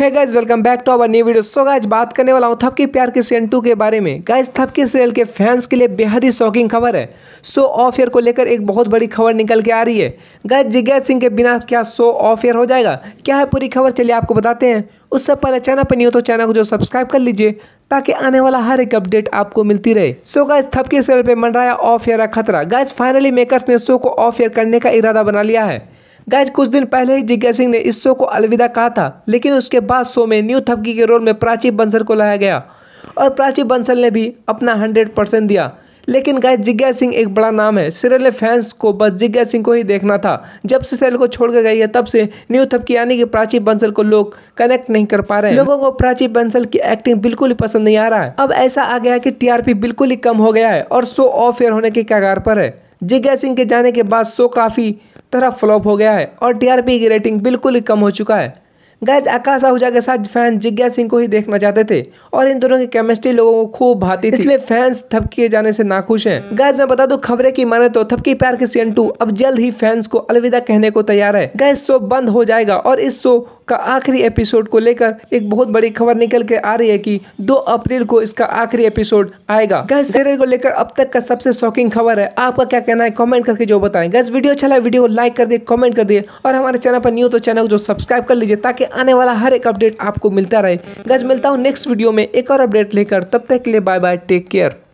है guys welcome back to our new video so guys बात करने वाला हूँ थपकी प्यार के सीजन टू के बारे में गाइज थपकी सीरियल के फैंस के लिए बेहद ही शॉकिंग खबर है शो ऑफ ईयर को लेकर एक बहुत बड़ी खबर निकल के आ रही है गाइज जिज्ञास सिंह के बिना क्या शो ऑफ ईयर हो जाएगा क्या है पूरी खबर चलिए आपको बताते हैं उससे पहले चैनल पर नहीं हो तो चैनल को जो सब्सक्राइब कर लीजिए ताकि आने वाला हर एक अपडेट आपको मिलती रहे सो गाइज थपकी सीरियल पर मंडराया ऑफ ईयर का खतरा गाइज फाइनली मेकर्स ने शो को ऑफ ईयर करने का इरादा बना लिया है गाइज कुछ दिन पहले ही जिज्ञा सिंह ने इस शो को अलविदा कहा था लेकिन उसके बाद शो में न्यू थपकी के रोल में प्राची बंसल को लाया गया और प्राची बंसल ने भी अपना हंड्रेड परसेंट दिया लेकिन गाय जिज्ञा सिंह एक बड़ा नाम है सीरियल फैंस को बस जिज्ञा सिंह को ही देखना था जब से सीरियल को छोड़कर गई है तब से न्यू थपकी यानी कि प्राची बंसल को लोग कनेक्ट नहीं कर पा रहे हैं लोगों को प्राची बंसल की एक्टिंग बिल्कुल ही पसंद नहीं आ रहा है अब ऐसा आ गया कि टीआरपी बिल्कुल ही कम हो गया है और शो ऑफ एयर होने के कगार पर है जिज्ञा सिंह के जाने के बाद शो काफ़ी तरह फ्लॉप हो गया है और टीआरपी की रेटिंग बिल्कुल ही कम हो चुका है गैज आकाश आहूजा के साथ फैन जिज्ञा सिंह को ही देखना चाहते थे और इन दोनों की केमिस्ट्री लोगों को खूब भाती इसलिए फैंस थपकिए जाने से नाखुश हैं गैज मैं बता दू खबरें की माने तो थपकी प्यार के सीजन टू अब जल्द ही फैंस को अलविदा कहने को तैयार है गैस शो बंद हो जाएगा और इस शो का आखिरी एपिसोड को लेकर एक बहुत बड़ी खबर निकल के आ रही है कि 2 अप्रैल को इसका आखिरी एपिसोड आएगा गैस सीरियल को लेकर अब तक का सबसे शॉकिंग खबर है आपका क्या कहना है कमेंट करके जो बताएं गैस वीडियो अच्छा लगा वीडियो को लाइक कर दिए कमेंट कर दिए और हमारे चैनल पर न्यू तो चैनल को जो सब्सक्राइब कर लीजिए ताकि आने वाला हर एक अपडेट आपको मिलता रहे गज मिलता हूँ नेक्स्ट वीडियो में एक और अपडेट लेकर तब तक के लिए बाय बाय टेक केयर